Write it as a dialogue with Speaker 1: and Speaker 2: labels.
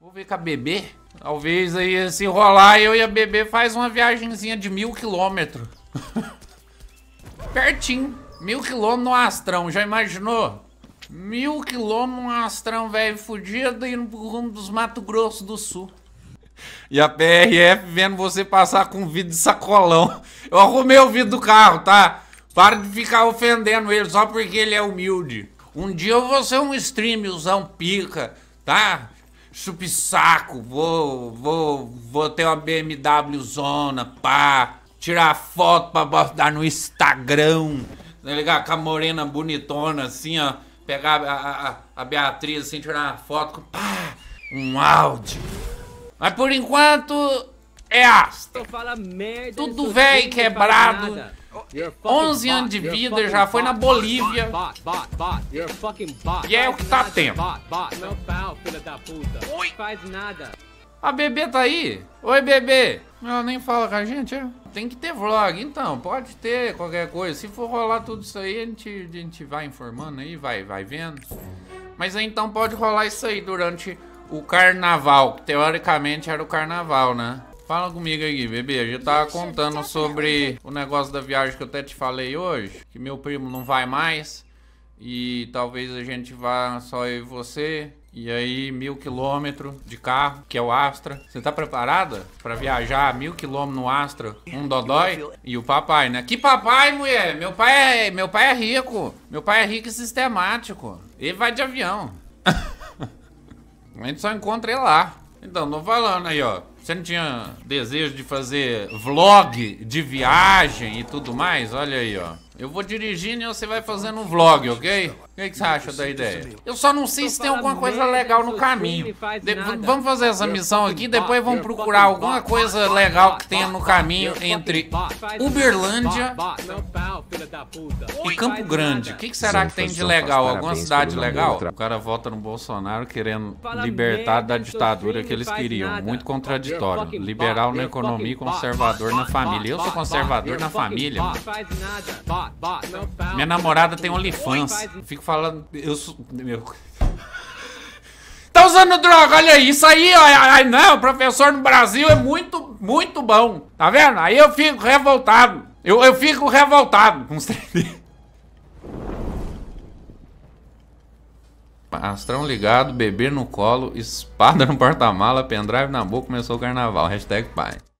Speaker 1: Vou ver com a bebê. Talvez aí se rolar eu e a bebê faz uma viagemzinha de mil quilômetros. Pertinho. Mil quilômetros no astrão, já imaginou? Mil quilômetros no astrão, velho, fudido, indo pro rumo dos Mato Grosso do Sul. E a PRF vendo você passar com vidro de sacolão. Eu arrumei o vidro do carro, tá? Para de ficar ofendendo ele só porque ele é humilde. Um dia eu vou ser um streamzão pica, tá? saco, vou, vou, vou ter uma BMW zona, pá, tirar foto pra botar no Instagram, tá ligado? Com a morena bonitona, assim, ó, pegar a, a, a Beatriz, assim, tirar uma foto, pá, um áudio. Mas por enquanto, é Astra. Tudo velho, quebrado. 11 anos de vida, já foi na Bolívia. E é o que tá tendo da puta. Ui. Faz nada. A bebê tá aí? Oi, bebê. Ela nem fala com a gente, é? Tem que ter vlog, então. Pode ter qualquer coisa. Se for rolar tudo isso aí, a gente, a gente vai informando aí, vai, vai vendo. Mas então pode rolar isso aí durante o carnaval. Teoricamente era o carnaval, né? Fala comigo aqui, bebê. Eu já tava contando sobre o negócio da viagem que eu até te falei hoje. Que meu primo não vai mais e talvez a gente vá só eu e você. E aí, mil quilômetros de carro, que é o Astra. Você tá preparada para viajar mil quilômetros no Astra? Um dodói e o papai, né? Que papai, mulher? Meu pai é, meu pai é rico. Meu pai é rico e sistemático. Ele vai de avião. a gente só encontra ele lá. Então, tô falando aí, ó. Você não tinha desejo de fazer vlog de viagem e tudo mais? Olha aí, ó. Eu vou dirigindo e você vai fazendo um vlog, ok? O que, que, você acha da ideia? Eu só não sei se tem alguma coisa legal no caminho. De vamos fazer essa missão aqui, depois vamos procurar alguma coisa legal que tenha no caminho entre Uberlândia e Campo Grande. O que, que, será que tem de legal? Alguma cidade legal? O cara vota no Bolsonaro querendo libertar da ditadura que eles queriam. Muito contraditório. Liberal na economia e conservador na família. Eu sou conservador na família. Mano. Minha namorada tem OnlyFans. Fico falando. Eu sou. Tá usando droga, olha aí, isso aí, ó, não, professor no Brasil é muito, muito bom, tá vendo? Aí eu fico revoltado, eu, eu fico revoltado com os Astrão ligado, bebê no colo, espada no porta-mala, pendrive na boca, começou o carnaval. Hashtag pai.